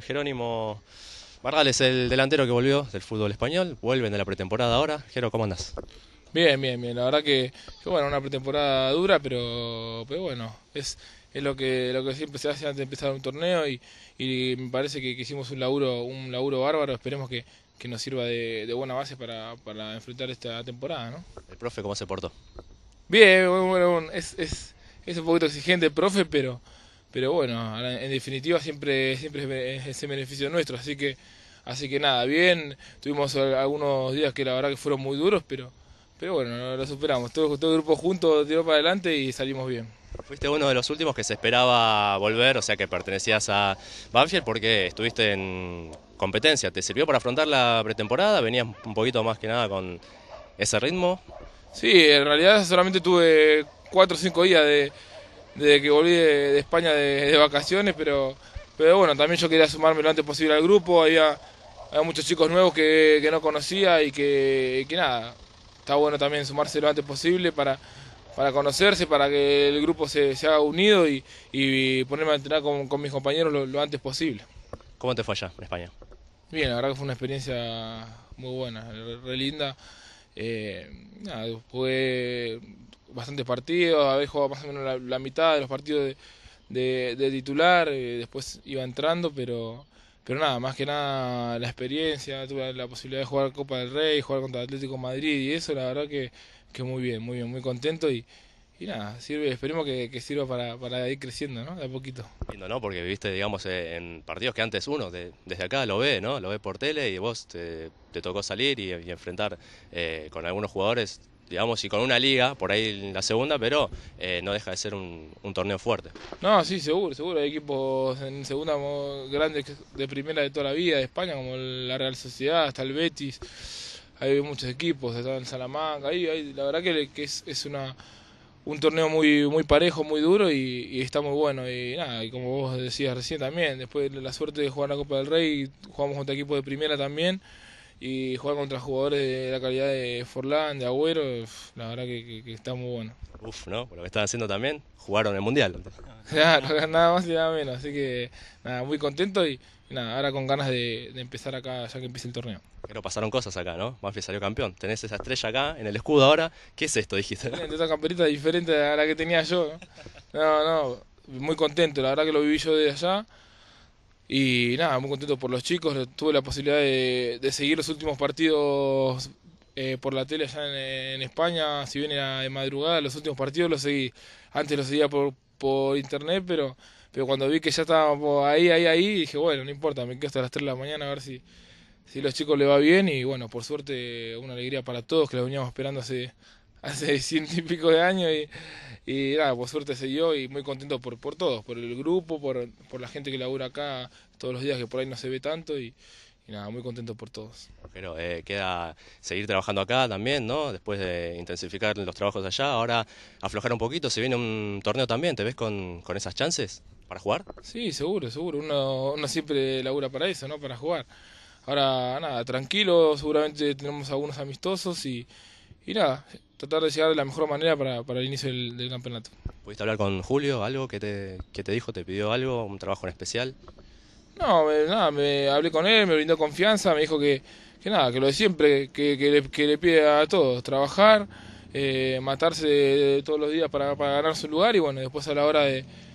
Jerónimo es el delantero que volvió del fútbol español, vuelven de la pretemporada ahora. Jero, ¿cómo andás? Bien, bien, bien. La verdad que, fue bueno, una pretemporada dura, pero, bueno, es, es lo que lo que siempre se hace antes de empezar un torneo y, me parece que, hicimos un laburo un laburo bárbaro esperemos que, nos sirva de, buena base para, enfrentar esta temporada ¿no? el profe cómo se portó bien bueno es, es, es un poquito exigente el profe pero pero bueno, en definitiva siempre, siempre es, ese beneficio nuestro, así que, así que nada, bien, tuvimos algunos días que la verdad que fueron muy duros, pero, pero bueno, lo superamos, todo, el grupo junto tiró para adelante y salimos bien. Fuiste uno de los últimos que se esperaba volver, o sea que pertenecías a Banfield porque estuviste en competencia. ¿Te sirvió para afrontar la pretemporada? ¿Venías un poquito más que nada con ese ritmo? Sí, en realidad solamente tuve cuatro o cinco días de, desde que volví de, España de, vacaciones, pero, pero bueno, también yo quería sumarme lo antes posible al grupo, había, muchos chicos nuevos que, no conocía y que, nada, está bueno también sumarse lo antes posible para, para conocerse, para que el grupo se, se haga unido y, y, ponerme a entrenar con, mis compañeros lo, lo, antes posible. ¿Cómo te fue allá en España? Bien, la verdad que fue una experiencia muy buena, re linda. Eh, nada, bastantes partidos, había jugado más o menos la, mitad de los partidos de, de, de titular, eh, después iba entrando, pero, pero nada, más que nada la experiencia, tuve la posibilidad de jugar Copa del Rey, jugar contra Atlético Madrid y eso, la verdad que, que muy bien, muy bien, muy contento y, y nada, sirve, esperemos que, sirva para, ir creciendo, ¿no? De a poquito. Lindo, ¿no? Porque viviste, digamos, eh, en partidos que antes uno desde acá lo ve, ¿no? Lo ve por tele y vos te, tocó salir y, enfrentar eh, con algunos jugadores, digamos, y con una liga, por ahí en la segunda, pero eh, no deja de ser un, torneo fuerte. No, sí, seguro, seguro. Hay equipos en segunda grandes de primera de toda la vida de España, como la Real Sociedad, hasta el Betis. Hay muchos equipos, todo en Salamanca, ahí, la verdad que, que es una un torneo muy muy parejo, muy duro y, está muy bueno. Y nada, y como vos decías recién también, después de la suerte de jugar la Copa del Rey, jugamos contra equipos de primera también y jugar contra jugadores de la calidad de Forlán, de Agüero, la verdad que, está muy bueno. Uf, ¿no? Por lo que están haciendo también, jugaron el Mundial. Claro, nada más y nada menos, así que nada, muy contento y nada, ahora con ganas de, empezar acá ya que empieza el torneo. Pero pasaron cosas acá, ¿no? Mafia salió campeón, tenés esa estrella acá en el escudo ahora, ¿qué es esto, dijiste? De esa camperita diferente a la que tenía yo, ¿no? No, no, muy contento, la verdad que lo viví yo desde allá. Y nada, muy contento por los chicos. Tuve la posibilidad de, seguir los últimos partidos eh, por la tele allá en, España. Si bien era de madrugada, los últimos partidos los seguí. Antes los seguía por, por internet, pero, pero cuando vi que ya estaba ahí, ahí, ahí, dije, bueno, no importa, me quedo hasta las 3 de la mañana a ver si, si a los chicos le va bien. Y bueno, por suerte, una alegría para todos que los veníamos esperando hace, hace ciento y pico de años y, y nada, por suerte soy yo y muy contento por, por todos, por el grupo, por, por la gente que labura acá todos los días que por ahí no se ve tanto y, nada, muy contento por todos. Pero eh, queda seguir trabajando acá también, ¿no? Después de intensificar los trabajos allá, ahora aflojar un poquito, si viene un torneo también, ¿te ves con, con esas chances para jugar? Sí, seguro, seguro, uno, uno siempre labura para eso, ¿no? Para jugar. Ahora, nada, tranquilo, seguramente tenemos algunos amistosos y, y nada, tratar de llegar de la mejor manera para, para el inicio del, campeonato. ¿Pudiste hablar con Julio? ¿Algo que te, que te dijo? ¿Te pidió algo? ¿Un trabajo en especial? No, nada, me hablé con él, me brindó confianza, me dijo que, que nada, que lo de siempre, que, que, le, pide a todos, trabajar, eh, matarse todos los días para, para ganar su lugar y bueno, después a la hora de